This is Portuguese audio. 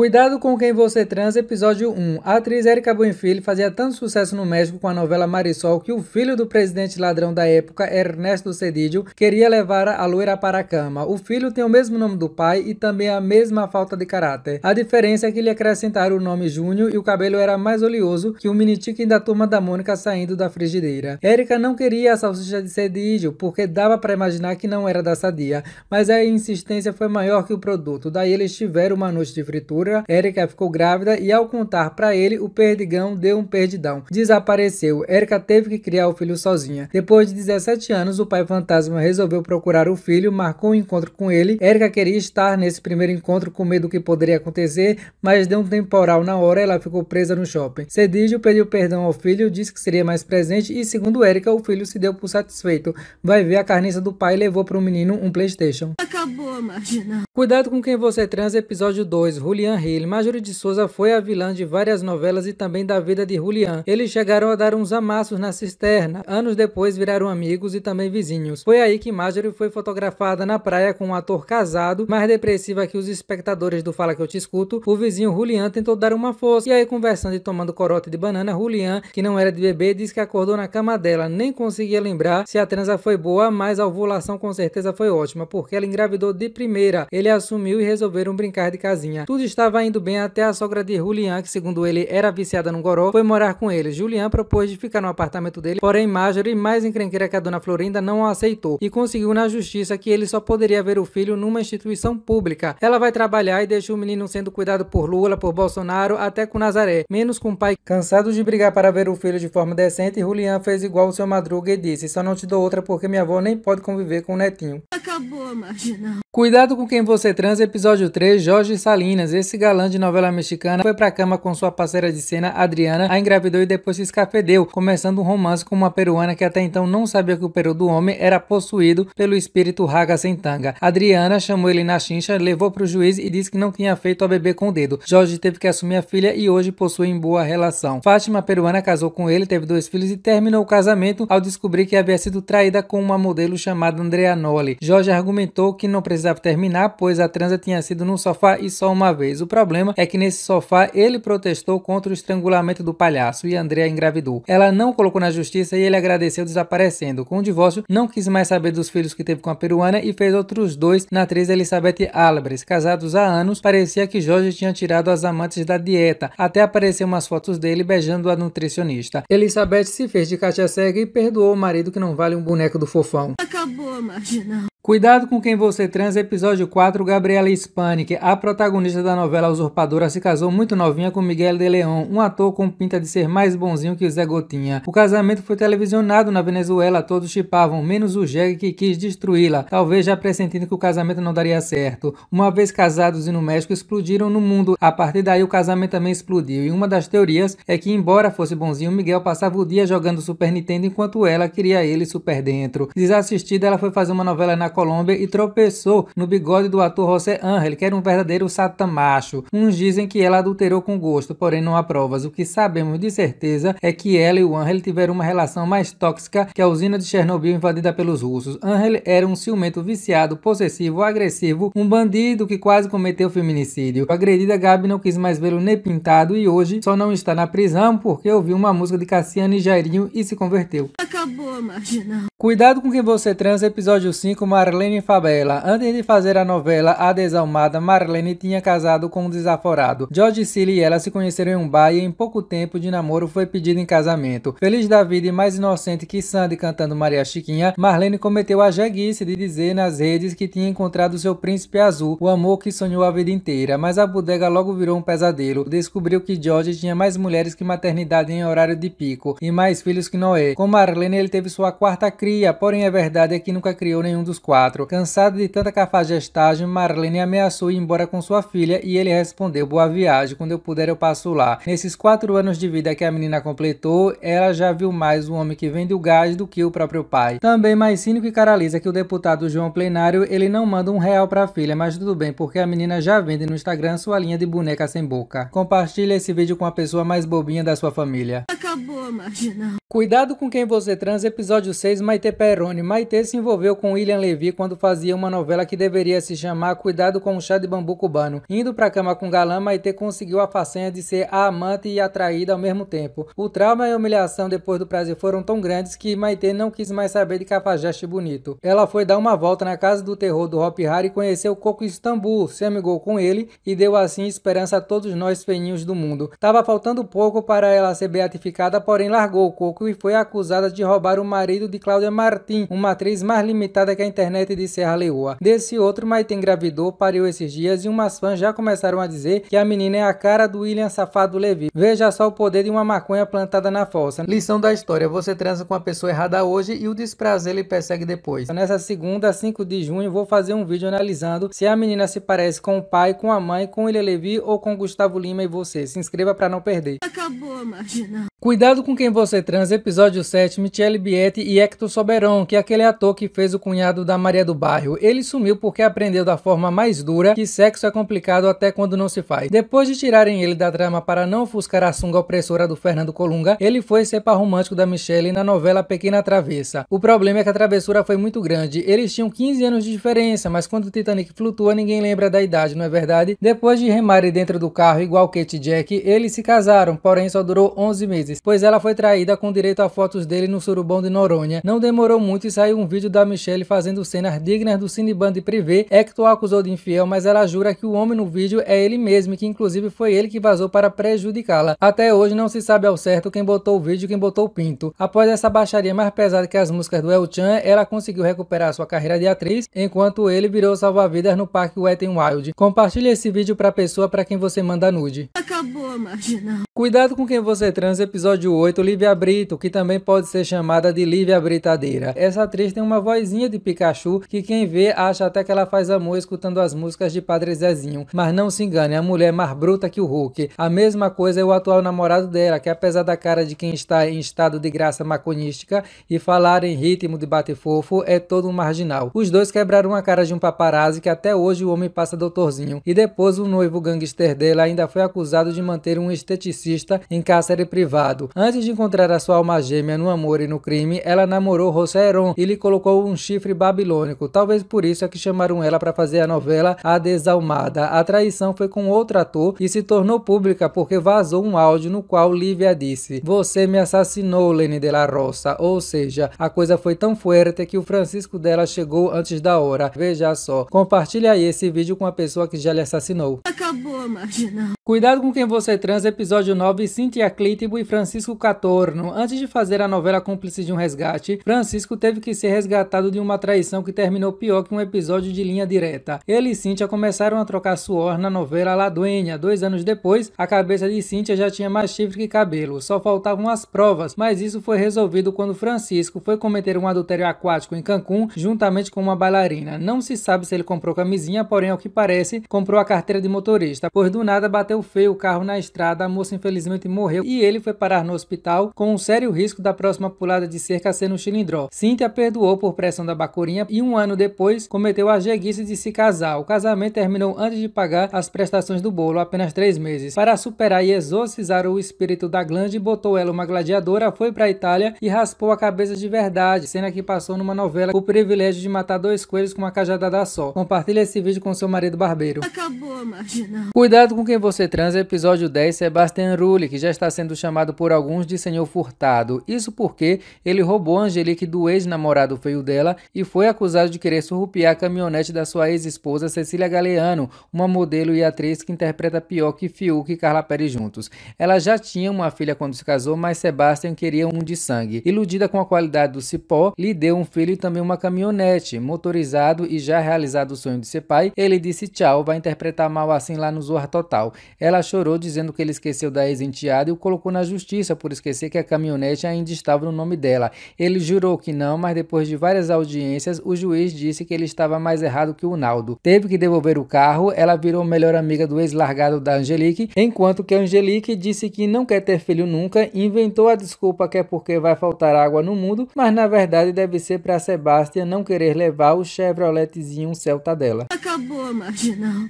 Cuidado com quem você transa, episódio 1. A atriz Erika Buenfil fazia tanto sucesso no México com a novela Marisol que o filho do presidente ladrão da época, Ernesto Cedillo, queria levar a loira para a cama. O filho tem o mesmo nome do pai e também a mesma falta de caráter. A diferença é que lhe acrescentaram o nome Júnior e o cabelo era mais oleoso que o mini minitique da turma da Mônica saindo da frigideira. Erika não queria a salsicha de Cedillo porque dava para imaginar que não era da sadia, mas a insistência foi maior que o produto. Daí eles tiveram uma noite de fritura Débora, Érica ficou grávida e ao contar para ele, o perdigão deu um perdidão. Desapareceu. Érica teve que criar o filho sozinha. Depois de 17 anos, o pai fantasma resolveu procurar o filho, marcou um encontro com ele. Érica queria estar nesse primeiro encontro com medo do que poderia acontecer, mas deu um temporal na hora e ela ficou presa no shopping. Cedígio pediu perdão ao filho, disse que seria mais presente e, segundo Érica, o filho se deu por satisfeito. Vai ver a carniça do pai levou para o menino um Playstation. Acabou, marginal. Cuidado com quem você transa, episódio 2. Julian Hill, Marjorie de Souza foi a vilã de várias novelas e também da vida de Julian. Eles chegaram a dar uns amassos na cisterna. Anos depois viraram amigos e também vizinhos. Foi aí que Marjorie foi fotografada na praia com um ator casado, mais depressiva que os espectadores do Fala Que Eu Te Escuto. O vizinho Julian tentou dar uma força. E aí, conversando e tomando corote de banana, Julian, que não era de bebê, disse que acordou na cama dela. Nem conseguia lembrar se a transa foi boa, mas a ovulação com certeza foi ótima, porque ela engravidou de primeira. Ele assumiu e resolveram brincar de casinha. Tudo está estava indo bem até a sogra de Julian, que segundo ele era viciada no goró, foi morar com eles. Julian propôs de ficar no apartamento dele, porém Marjorie, mais encrenqueira que a dona Florinda, não aceitou e conseguiu na justiça que ele só poderia ver o filho numa instituição pública. Ela vai trabalhar e deixa o menino sendo cuidado por Lula, por Bolsonaro, até com Nazaré, menos com o pai. Cansado de brigar para ver o filho de forma decente, Julian fez igual o seu Madruga e disse, só não te dou outra porque minha avó nem pode conviver com o netinho. Acabou, Marginal. Cuidado com quem você transa, episódio 3, Jorge Salinas. Esse galã de novela mexicana foi pra cama com sua parceira de cena, Adriana, a engravidou e depois se escafedeu, começando um romance com uma peruana que até então não sabia que o peru do homem era possuído pelo espírito Raga Sentanga. Adriana chamou ele na chincha, levou pro juiz e disse que não tinha feito a bebê com o dedo. Jorge teve que assumir a filha e hoje em boa relação. Fátima, peruana, casou com ele, teve dois filhos e terminou o casamento ao descobrir que havia sido traída com uma modelo chamada Andrea Noli. Jorge argumentou que não precisava precisava terminar, pois a transa tinha sido num sofá e só uma vez. O problema é que nesse sofá ele protestou contra o estrangulamento do palhaço e Andrea engravidou. Ela não colocou na justiça e ele agradeceu desaparecendo. Com o divórcio, não quis mais saber dos filhos que teve com a peruana e fez outros dois na atriz Elizabeth Álvares. Casados há anos, parecia que Jorge tinha tirado as amantes da dieta. Até apareceram umas fotos dele beijando a nutricionista. Elizabeth se fez de caixa cega e perdoou o marido que não vale um boneco do fofão. Acabou, marginal. Cuidado com quem você transa, episódio 4, Gabriela Hispanic, a protagonista da novela Usurpadora, se casou muito novinha com Miguel de Leão, um ator com pinta de ser mais bonzinho que o Zé Gotinha. O casamento foi televisionado na Venezuela, todos chipavam, menos o jegue que quis destruí-la, talvez já pressentindo que o casamento não daria certo. Uma vez casados e no México, explodiram no mundo. A partir daí, o casamento também explodiu, e uma das teorias é que, embora fosse bonzinho, Miguel passava o dia jogando Super Nintendo enquanto ela queria ele super dentro. Desassistida, ela foi fazer uma novela na Colômbia e tropeçou no bigode do ator José Ángel, que era um verdadeiro satamacho. Uns dizem que ela adulterou com gosto, porém não há provas. O que sabemos de certeza é que ela e o Ángel tiveram uma relação mais tóxica que a usina de Chernobyl invadida pelos russos. Ángel era um ciumento viciado, possessivo, agressivo, um bandido que quase cometeu feminicídio. A agredida Gabi não quis mais vê-lo nem pintado e hoje só não está na prisão porque ouviu uma música de Cassiano e Jairinho e se converteu. Acabou, marginal. Cuidado com quem você transa, episódio 5, mas Marlene Favela. Antes de fazer a novela A Desalmada, Marlene tinha casado com um desaforado. George Seeley e ela se conheceram em um bar e em pouco tempo de namoro foi pedido em casamento. Feliz da vida e mais inocente que Sandy cantando Maria Chiquinha, Marlene cometeu a jeguice de dizer nas redes que tinha encontrado seu príncipe azul, o amor que sonhou a vida inteira, mas a bodega logo virou um pesadelo. Descobriu que George tinha mais mulheres que maternidade em horário de pico e mais filhos que Noé. Com Marlene ele teve sua quarta cria, porém a verdade é que nunca criou nenhum dos quatro. Cansada de tanta cafajestagem, Marlene ameaçou ir embora com sua filha e ele respondeu: Boa viagem, quando eu puder eu passo lá. Nesses quatro anos de vida que a menina completou, ela já viu mais um homem que vende o gás do que o próprio pai. Também mais cínico e caraliza que o deputado João Plenário ele não manda um real para a filha, mas tudo bem, porque a menina já vende no Instagram sua linha de boneca sem boca. Compartilhe esse vídeo com a pessoa mais bobinha da sua família. Acabou, marginal. Cuidado com quem você transa, episódio 6, Maite Peroni. Maite se envolveu com William Levy quando fazia uma novela que deveria se chamar Cuidado com o Chá de Bambu Cubano, indo para a cama com galã, Maitê conseguiu a façanha de ser a amante e atraída ao mesmo tempo. O trauma e a humilhação depois do prazer foram tão grandes que Maitê não quis mais saber de cafajeste bonito. Ela foi dar uma volta na casa do terror do Hop Hari e conheceu Coco Istambul, se amigou com ele e deu assim esperança a todos nós feininhos do mundo. Tava faltando pouco para ela ser beatificada, porém largou o Coco e foi acusada de roubar o marido de Cláudia Martin, uma atriz mais limitada que a internet internet de Serra Leoa. Desse outro, Maite engravidou, pariu esses dias e umas fãs já começaram a dizer que a menina é a cara do William Safado Levi. Veja só o poder de uma maconha plantada na fossa. Lição da história, você transa com a pessoa errada hoje e o desprazer lhe persegue depois. Nessa segunda, 5 de junho, vou fazer um vídeo analisando se a menina se parece com o pai, com a mãe, com o William Levi ou com Gustavo Lima e você. Se inscreva para não perder. Acabou, marginal. Cuidado com quem você transa, episódio 7, Michele Bietti e Hector Soberon, que é aquele ator que fez o cunhado da Maria do Bairro. Ele sumiu porque aprendeu da forma mais dura que sexo é complicado até quando não se faz. Depois de tirarem ele da trama para não ofuscar a sunga opressora do Fernando Colunga, ele foi ser par romântico da Michele na novela Pequena Travessa. O problema é que a travessura foi muito grande. Eles tinham 15 anos de diferença, mas quando o Titanic flutua, ninguém lembra da idade, não é verdade? Depois de remarem dentro do carro igual Kate Jack, eles se casaram, porém só durou 11 meses meses, pois ela foi traída com direito a fotos dele no surubão de Noronha. Não demorou muito e saiu um vídeo da Michelle fazendo cenas dignas do Cineband Privé. Hector acusou de infiel, mas ela jura que o homem no vídeo é ele mesmo, que inclusive foi ele que vazou para prejudicá-la. Até hoje não se sabe ao certo quem botou o vídeo e quem botou o pinto. Após essa baixaria mais pesada que as músicas do El Chan, ela conseguiu recuperar sua carreira de atriz, enquanto ele virou salva-vidas no Parque Wet n Wild. Compartilhe esse vídeo para a pessoa para quem você manda nude. Acabou, marginal. Cuidado com quem você transa, episódio episódio 8, Lívia Brito, que também pode ser chamada de Lívia Britadeira. Essa atriz tem uma vozinha de Pikachu que quem vê acha até que ela faz amor escutando as músicas de Padre Zezinho. Mas não se engane, a mulher é mais bruta que o Hulk. A mesma coisa é o atual namorado dela, que apesar da cara de quem está em estado de graça maconística e falar em ritmo de bate-fofo, é todo um marginal. Os dois quebraram a cara de um paparazzi que até hoje o homem passa doutorzinho. E depois o noivo gangster dela ainda foi acusado de manter um esteticista em cárcere privado. Antes de encontrar a sua alma gêmea no amor e no crime, ela namorou José Heron e lhe colocou um chifre babilônico. Talvez por isso é que chamaram ela para fazer a novela A Desalmada. A traição foi com outro ator e se tornou pública porque vazou um áudio no qual Lívia disse: Você me assassinou, Lene de la Roça. Ou seja, a coisa foi tão fuerte que o Francisco dela chegou antes da hora. Veja só. Compartilhe aí esse vídeo com a pessoa que já lhe assassinou. Acabou, marginal. Cuidado com quem você transa, episódio 9, Cynthia Clitibo e Francisco Catorno. Antes de fazer a novela Cúmplice de um Resgate, Francisco teve que ser resgatado de uma traição que terminou pior que um episódio de linha direta. Ele e Cynthia começaram a trocar suor na novela La Duenha. Dois anos depois, a cabeça de Cynthia já tinha mais chifre que cabelo, só faltavam as provas, mas isso foi resolvido quando Francisco foi cometer um adultério aquático em Cancún, juntamente com uma bailarina. Não se sabe se ele comprou camisinha, porém, ao que parece, comprou a carteira de motorista, pois do nada bateu bateu feio o carro na estrada, a moça infelizmente morreu e ele foi parar no hospital com um sério risco da próxima pulada de cerca ser no chilindró. Cíntia perdoou por pressão da Bacurinha e um ano depois cometeu a jeguice de se casar. O casamento terminou antes de pagar as prestações do bolo, apenas três meses. Para superar e exorcizar o espírito da glande, botou ela uma gladiadora, foi para a Itália e raspou a cabeça de verdade, cena que passou numa novela O Privilégio de Matar Dois Coelhos com uma Cajadada Só. Compartilhe esse vídeo com seu marido barbeiro. Acabou, marginal. Cuidado com quem você Cetrans, episódio 10, Sebastian Rulli, que já está sendo chamado por alguns de Senhor Furtado. Isso porque ele roubou Angelique do ex-namorado feio dela e foi acusado de querer surrupiar a caminhonete da sua ex-esposa Cecília Galeano, uma modelo e atriz que interpreta que Fiuk e Carla Pérez juntos. Ela já tinha uma filha quando se casou, mas Sebastian queria um de sangue. Iludida com a qualidade do cipó, lhe deu um filho e também uma caminhonete. Motorizado e já realizado o sonho de ser pai, ele disse tchau, vai interpretar mal assim lá no Zorra Total. Ela chorou dizendo que ele esqueceu da ex-enteada e o colocou na justiça por esquecer que a caminhonete ainda estava no nome dela. Ele jurou que não, mas depois de várias audiências, o juiz disse que ele estava mais errado que o Naldo. Teve que devolver o carro, ela virou melhor amiga do ex-largado da Angelique, enquanto que a Angelique disse que não quer ter filho nunca, inventou a desculpa que é porque vai faltar água no mundo, mas na verdade deve ser para Sebastian não querer levar o Chevroletzinho Celta dela. Acabou, marginal.